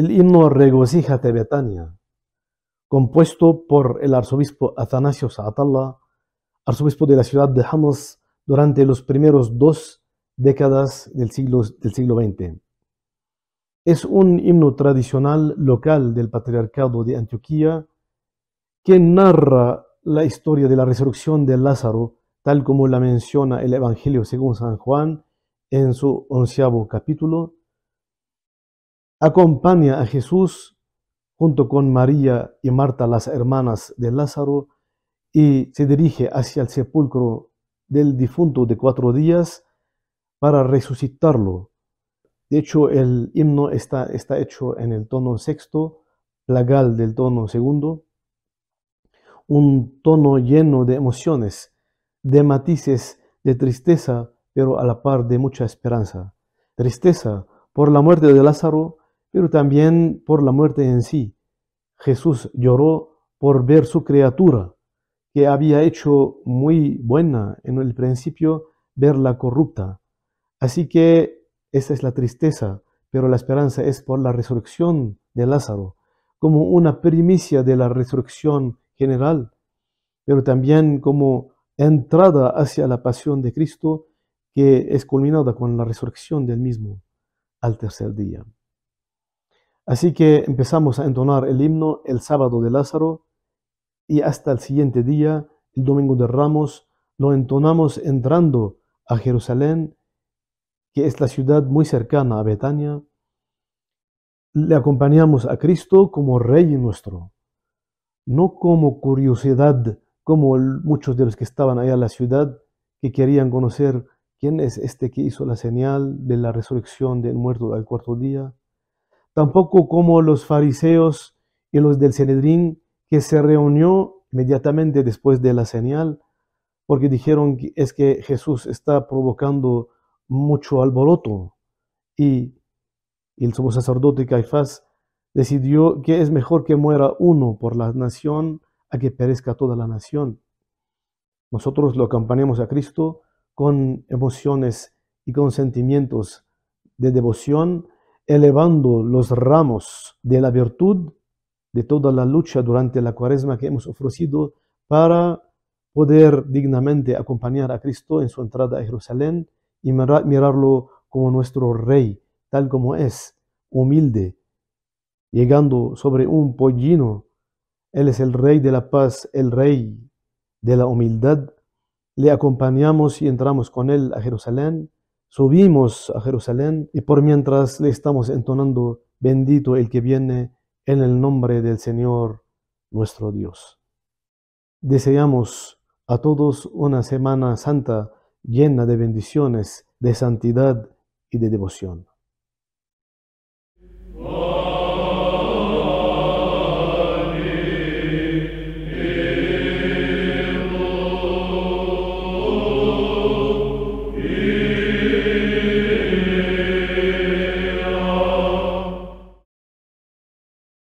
el himno regocija Betania, compuesto por el arzobispo Atanasio Saatalla, arzobispo de la ciudad de Hamos, durante los primeros dos décadas del siglo, del siglo XX. Es un himno tradicional local del patriarcado de Antioquía que narra la historia de la resurrección de Lázaro, tal como la menciona el Evangelio según San Juan en su onceavo capítulo, acompaña a Jesús junto con María y Marta, las hermanas de Lázaro, y se dirige hacia el sepulcro del difunto de cuatro días para resucitarlo. De hecho, el himno está, está hecho en el tono sexto, plagal del tono segundo, un tono lleno de emociones, de matices, de tristeza, pero a la par de mucha esperanza. Tristeza por la muerte de Lázaro, pero también por la muerte en sí. Jesús lloró por ver su criatura, que había hecho muy buena en el principio, verla corrupta. Así que esa es la tristeza, pero la esperanza es por la resurrección de Lázaro, como una primicia de la resurrección general, pero también como entrada hacia la pasión de Cristo que es culminada con la resurrección del mismo al tercer día. Así que empezamos a entonar el himno el sábado de Lázaro y hasta el siguiente día, el domingo de Ramos, lo entonamos entrando a Jerusalén, que es la ciudad muy cercana a Betania. Le acompañamos a Cristo como Rey nuestro, no como curiosidad, como muchos de los que estaban allá en la ciudad, que querían conocer quién es este que hizo la señal de la resurrección del muerto al cuarto día tampoco como los fariseos y los del Cenedrín que se reunió inmediatamente después de la señal, porque dijeron que es que Jesús está provocando mucho alboroto. Y, el sumo sacerdote Caifás decidió que es mejor que muera uno por la nación a que perezca toda la nación. Nosotros lo acompañamos a Cristo con emociones y con sentimientos de devoción elevando los ramos de la virtud de toda la lucha durante la cuaresma que hemos ofrecido para poder dignamente acompañar a Cristo en su entrada a Jerusalén y mirarlo como nuestro rey, tal como es, humilde, llegando sobre un pollino. Él es el rey de la paz, el rey de la humildad. Le acompañamos y entramos con él a Jerusalén subimos a Jerusalén y por mientras le estamos entonando, bendito el que viene en el nombre del Señor nuestro Dios. Deseamos a todos una semana santa llena de bendiciones, de santidad y de devoción.